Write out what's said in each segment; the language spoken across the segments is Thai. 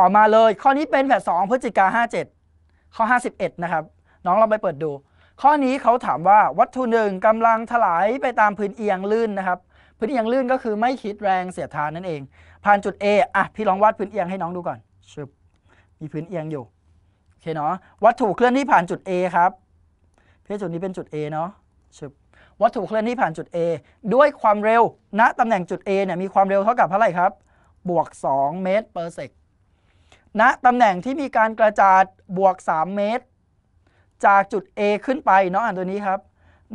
ต่อมาเลยข้อนี้เป็นแ่นสองพฤศจิกาห้าเจ็ดข้อห้าสิบเอ็ดนะครับน้องเราไปเปิดดู ข้อนี้เขาถามว่าวัตถุหนึ่งกำลังถลายไปตามพื้นเอียงลื่นนะครับพื้นเอียงลื่นก็คือไม่คิดแรงเสียดทานนั่นเอง ผ่านจุด A อ่ะพี่ลองวาดพื้นเอียงให้น้องดูก่อนชึบมีพื้นเอียงอยู่โอเคเนาะวัตถุเคลื่อนที่ผ่านจุด A ครับเพื่จุดนี้เป็นจุด A เนาะชึบวัตถุเคลื่อนที่ผ่านจุด A ด้วยความเร็วณตำแหน่งจุด A เนี่ยมีความเร็วเท่ากับเท่าไหร่ครับบวก2เมตรเปอร์เซกณนะตำแหน่งที่มีการกระจาดบวก 3 เมตร จากจุด A ขึ้นไปเนาะอ่านตัวนี้ครับ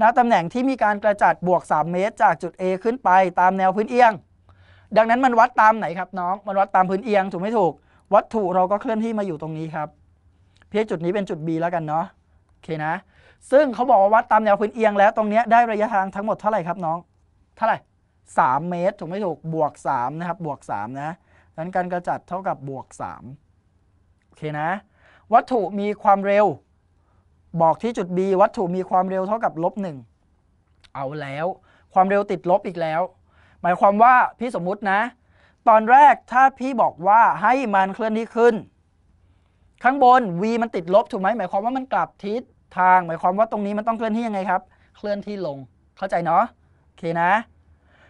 ณนะตำแหน่งที่มีการกระจาดบวก 3 เมตร จากจุด A ขึ้นไปตามแนวพื้นเอียง ดังนั้นมันวัดตามไหนครับ น้อง มันวัดตามพื้นเอียงถูกไม่ถูก วัตถุเราก็เคลื่อนที่มาอยู่ตรงนี้ครับ เพียงจุดนี้เป็นจุด B แล้วกันเนาะโอเคนะ ซึ่งเขาบอกว่าวัดตามแนวพื้นเอียงแล้วตรงนี้ได้ระยะทางทั้งหมดเท่าไหร่ครับน้องเท่าไหร่ 3 เมตรถูกไม่ถูกบวก3นะครับบวก 3 นะดังนั้นการกระจัดเท่ากับบวก3โอเคนะวัตถุมีความเร็วบอกที่จุด B วัตถุมีความเร็วเท่ากับลบหนึ่งเอาแล้ว ความเร็วติดลบอีกแล้ว หมายความว่าพี่สมมุตินะ ตอนแรกถ้าพี่บอกว่าให้มันเคลื่อนที่ขึ้น ข้างบน v มันติดลบถูกไหมหมายความว่ามันกลับทิศทาง หมายความว่าตรงนี้มันต้องเคลื่อนที่ยังไงครับ เคลื่อนที่ลง เข้าใจ เนาะโอเคนะ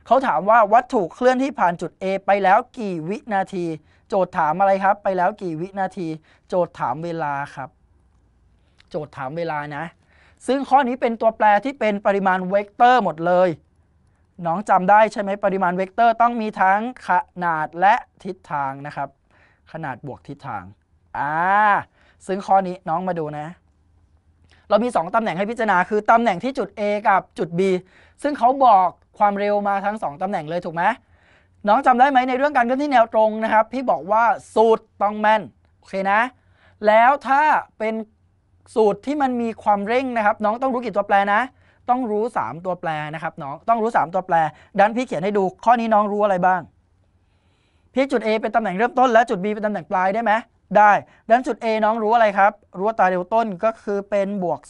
เขาถามว่าวัตถุเคลื่อนที่ผ่านจุด A ไปแล้วกี่วินาที โจทย์ถามอะไรครับไปแล้วกี่วินาที โจทย์ถามเวลาครับ โจทย์ถามเวลานะ ซึ่งข้อนี้เป็นตัวแปรที่เป็นปริมาณเวกเตอร์หมดเลยน้องจำได้ใช่ไหมปริมาณเวกเตอร์ต้องมีทั้งขนาดและทิศทางนะครับ ขนาดบวกทิศทางอ่าซึ่งข้อนี้น้องมาดูนะเรามี2ตำแหน่งให้พิจารณาคือตำแหน่งที่จุด A กับจุด B ซึ่งเขาบอกความเร็วมาทั้ง 2ตำแหน่งเลยถูกไหมน้องจำได้ไหมในเรื่องการเคลื่อนที่แนวตรงนะครับพี่บอกว่าสูตรต้องแม่นโอเคนะแล้วถ้าเป็นสูตรที่มันมีความเร่งนะครับ น้องต้องรู้กี่ตัวแปรนะต้องรู้ 3 ตัวแปรนะครับน้องต้องรู้3ตัวแปรดันพี่เขียนให้ดูข้อนี้น้องรู้อะไรบ้างพี่จุด A เป็นตำแหน่งเริ่มต้นและจุด B เป็นตำแหน่งปลายได้ไหมได้ ดังนั้นจุด A น้องรู้อะไรครับรู้ว่าตาเดียวต้นก็คือเป็นบวก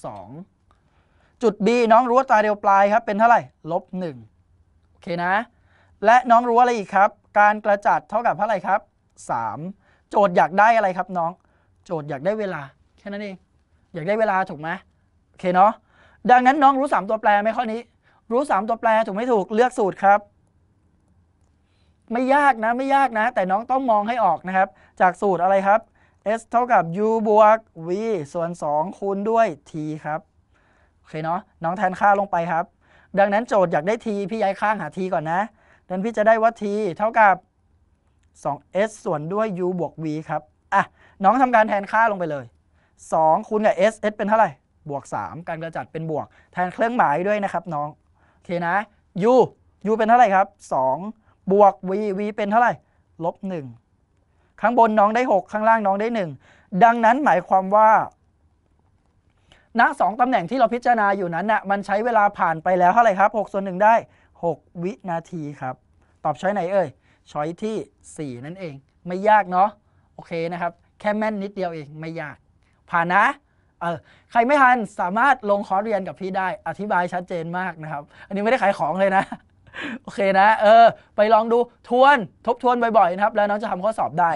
2จุด B น้องรู้ว่าตาเดียวปลายครับเป็นเท่าไหร่ลบ1โอเคนะ และน้องรู้อะไรอีกครับ การกระจัดเท่ากับเท่าไหร่ครับ 3 โจทย์อยากได้อะไรครับน้อง โจทย์อยากได้เวลาแค่นั้นเองอยากได้เวลาถูกไหมโอเคเนาะดังนั้นน้องรู้3ตัวแปรไหมข้อนี้รู้3ตัวแปรถูกไม่ถูกเลือกสูตรครับไม่ยากนะ ไม่ยากนะ แต่น้องต้องมองให้ออกนะครับ จากสูตรอะไรครับ s เท่ากับ u บวก v ส่วน 2คูณด้วย t ครับโอเคเนาะน้องแทนค่าลงไปครับ ดังนั้นโจทย์อยากได้ t พี่ย้ายข้างหา t ก่อนนะดังนั้นพี่จะได้ว่า t เท่ากับ 2s ส่วนด้วย u บวก v ครับอ่ะน้องทำการแทนค่าลงไปเลย2คูณกับ s s เป็นเท่าไหร่บวก 3การกระจัดเป็นบวก แทนเครื่องหมายด้วยนะครับน้องโอเคนะ u u เป็นเท่าไหร่ครับ 2บวก v v เป็นเท่าไหร่ ลบ1ข้างบนน้องได้ 6 ข้างล่างน้องได้ 1 ดังนั้นหมายความว่าณสองตำแหน่งที่เราพิจารณาอยู่นั้นนะ่ะมันใช้เวลาผ่านไปแล้วเท่าไหร่ครับ 6 ส่วนหนึ่งได้ 6 วินาทีครับ ตอบช้อยไหนเอ่ย ช้อยที่ 4 นั่นเอง ไม่ยากเนาะโอเคนะครับ แค่แม่นนิดเดียวเองไม่ยาก ผ่านนะ เออใครไม่ทันสามารถลงคอร์สเรียนกับพี่ได้อธิบายชัดเจนมากนะครับ อันนี้ไม่ได้ขายของเลยนะโอเคนะเออไปลองดูทวนทบทวนบ่อยๆนะครับ แล้วน้องจะทำข้อสอบได้